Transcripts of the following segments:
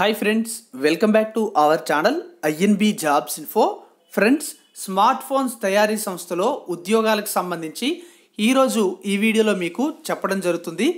hi friends welcome back to our channel INB jobs info friends smart phones తయారీ సంస్థలో ఉద్యోగాలకు సంబంధించి ఈరోజు ఈ వీడియోలో మీకు చెప్పడం జరుగుతుంది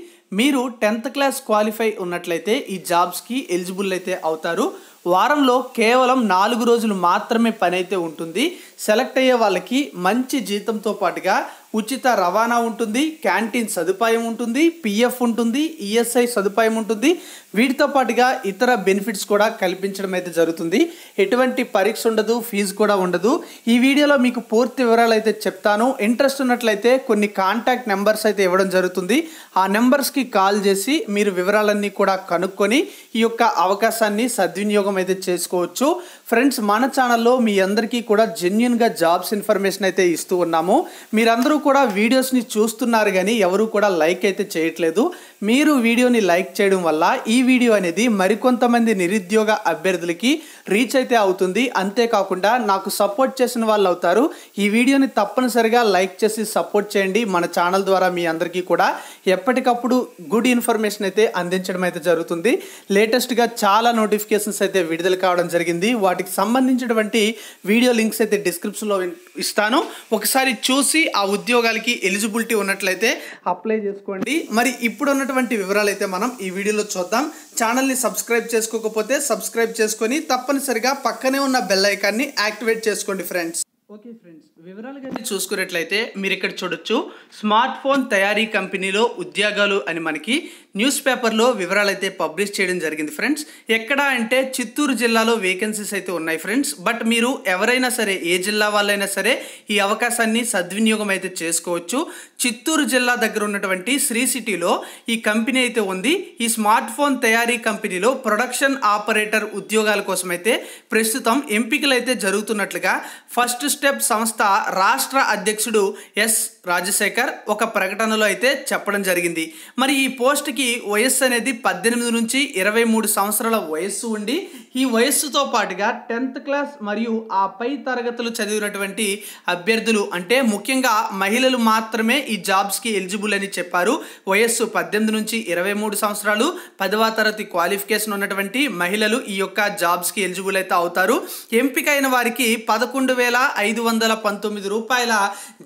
మీరు టెన్త్ క్లాస్ క్వాలిఫై ఉన్నట్లయితే ఈ జాబ్స్కి ఎలిజిబుల్ అయితే అవుతారు వారంలో కేవలం నాలుగు రోజులు మాత్రమే పని అయితే ఉంటుంది సెలెక్ట్ అయ్యే వాళ్ళకి మంచి జీతంతో పాటుగా ఉచిత రవాణా ఉంటుంది క్యాంటీన్ సదుపాయం ఉంటుంది పిఎఫ్ ఉంటుంది ఈఎస్ఐ సదుపాయం ఉంటుంది వీటితో పాటుగా ఇతర బెనిఫిట్స్ కూడా కల్పించడం అయితే జరుగుతుంది ఎటువంటి పరీక్ష ఉండదు ఫీజు కూడా ఉండదు ఈ వీడియోలో మీకు పూర్తి వివరాలు అయితే చెప్తాను ఇంట్రెస్ట్ ఉన్నట్లయితే కొన్ని కాంటాక్ట్ నెంబర్స్ అయితే ఇవ్వడం జరుగుతుంది ఆ నెంబర్స్కి కాల్ చేసి మీరు వివరాలన్నీ కూడా కనుక్కొని ఈ యొక్క అవకాశాన్ని సద్వినియోగం అయితే చేసుకోవచ్చు ఫ్రెండ్స్ మన ఛానల్లో మీ అందరికీ కూడా జెన్యున్ జెన్యున్గా జాబ్స్ ఇన్ఫర్మేషన్ అయితే ఇస్తూ ఉన్నాము మీరందరూ కూడా వీడియోస్ని చూస్తున్నారు కానీ ఎవరు కూడా లైక్ అయితే చేయట్లేదు మీరు వీడియోని లైక్ చేయడం వల్ల ఈ వీడియో అనేది మరికొంతమంది నిరుద్యోగ అభ్యర్థులకి రీచ్ అయితే అవుతుంది అంతేకాకుండా నాకు సపోర్ట్ చేసిన వాళ్ళు అవుతారు ఈ వీడియోని తప్పనిసరిగా లైక్ చేసి సపోర్ట్ చేయండి మన ఛానల్ ద్వారా మీ అందరికీ కూడా ఎప్పటికప్పుడు గుడ్ ఇన్ఫర్మేషన్ అయితే అందించడం అయితే జరుగుతుంది లేటెస్ట్గా చాలా నోటిఫికేషన్స్ అయితే విడుదల కావడం జరిగింది వాటికి సంబంధించినటువంటి వీడియో లింక్స్ అయితే డిస్ డిస్క్రిప్షన్లో ఇస్తాను ఒకసారి చూసి ఆ ఉద్యోగాలకి ఎలిజిబిలిటీ ఉన్నట్లయితే అప్లై చేసుకోండి మరి ఇప్పుడు ఉన్నటువంటి వివరాలు అయితే మనం ఈ వీడియోలో చూద్దాం ఛానల్ని సబ్స్క్రైబ్ చేసుకోకపోతే సబ్స్క్రైబ్ చేసుకొని తప్పనిసరిగా పక్కనే ఉన్న బెల్ ఐకాన్ని యాక్టివేట్ చేసుకోండి ఫ్రెండ్స్ ఓకే ఫ్రెండ్స్ వివరాలు వివరాలుగా చూసుకున్నట్లయితే మీరు ఇక్కడ చూడొచ్చు స్మార్ట్ ఫోన్ తయారీ కంపెనీలో ఉద్యోగాలు అని మనకి న్యూస్ పేపర్లో వివరాలు అయితే పబ్లిష్ చేయడం జరిగింది ఫ్రెండ్స్ ఎక్కడ అంటే చిత్తూరు జిల్లాలో వేకెన్సీస్ అయితే ఉన్నాయి ఫ్రెండ్స్ బట్ మీరు ఎవరైనా సరే ఏ జిల్లా వాళ్ళైనా సరే ఈ అవకాశాన్ని సద్వినియోగం అయితే చేసుకోవచ్చు చిత్తూరు జిల్లా దగ్గర ఉన్నటువంటి శ్రీ సిటీలో ఈ కంపెనీ అయితే ఉంది ఈ స్మార్ట్ ఫోన్ తయారీ కంపెనీలో ప్రొడక్షన్ ఆపరేటర్ ఉద్యోగాల కోసం అయితే ప్రస్తుతం ఎంపికలు అయితే జరుగుతున్నట్లుగా ఫస్ట్ స్టెప్ సంస్థ రాష్ట్ర అధ్యక్షుడు ఎస్ రాజశేఖర్ ఒక ప్రకటనలో అయితే చెప్పడం జరిగింది మరి ఈ పోస్ట్కి వయస్సు అనేది పద్దెనిమిది నుంచి ఇరవై మూడు సంవత్సరాల వయస్సు ఉండి ఈ వయస్సుతో పాటుగా టెన్త్ క్లాస్ మరియు ఆ పై తరగతులు చదివినటువంటి అభ్యర్థులు అంటే ముఖ్యంగా మహిళలు మాత్రమే ఈ జాబ్స్కి ఎలిజిబుల్ అని చెప్పారు వయస్సు పద్దెనిమిది నుంచి ఇరవై మూడు సంవత్సరాలు పదవ తరగతి క్వాలిఫికేషన్ ఉన్నటువంటి మహిళలు ఈ యొక్క జాబ్స్కి ఎలిజిబుల్ అయితే అవుతారు ఎంపికైన వారికి పదకొండు వేల ఐదు ఐదు వందల పంతొమ్మిది రూపాయల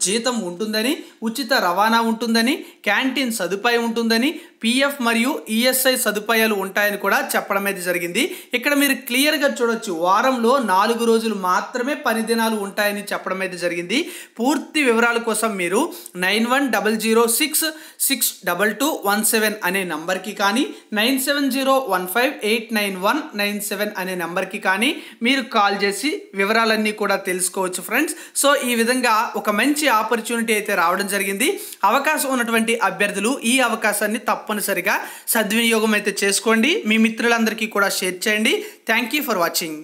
జీతం ఉంటుందని ఉచిత రవాణా ఉంటుందని క్యాంటీన్ సదుపాయం ఉంటుందని పిఎఫ్ మరియు ఈఎస్ఐ సదుపాయాలు ఉంటాయని కూడా చెప్పడం అయితే జరిగింది ఇక్కడ మీరు క్లియర్గా చూడొచ్చు వారంలో నాలుగు రోజులు మాత్రమే పని దినాలు ఉంటాయని చెప్పడం అయితే జరిగింది పూర్తి వివరాల కోసం మీరు nine one double zero six six double two one seven అనే నంబర్కి కానీ nine seven zero one five eight nine one nine seven అనే నంబర్కి కానీ మీరు కాల్ చేసి వివరాలన్నీ కూడా తెలుసుకోవచ్చు ఫ్రెండ్స్ సో ఈ విధంగా ఒక మంచి ఆపర్చునిటీ అయితే రావడం జరిగింది అవకాశం ఉన్నటువంటి అభ్యర్థులు ఈ అవకాశాన్ని తప్పనిసరిగా సద్వినియోగం అయితే చేసుకోండి మీ మిత్రులందరికీ కూడా షేర్ చేయండి థ్యాంక్ యూ ఫర్ వాచింగ్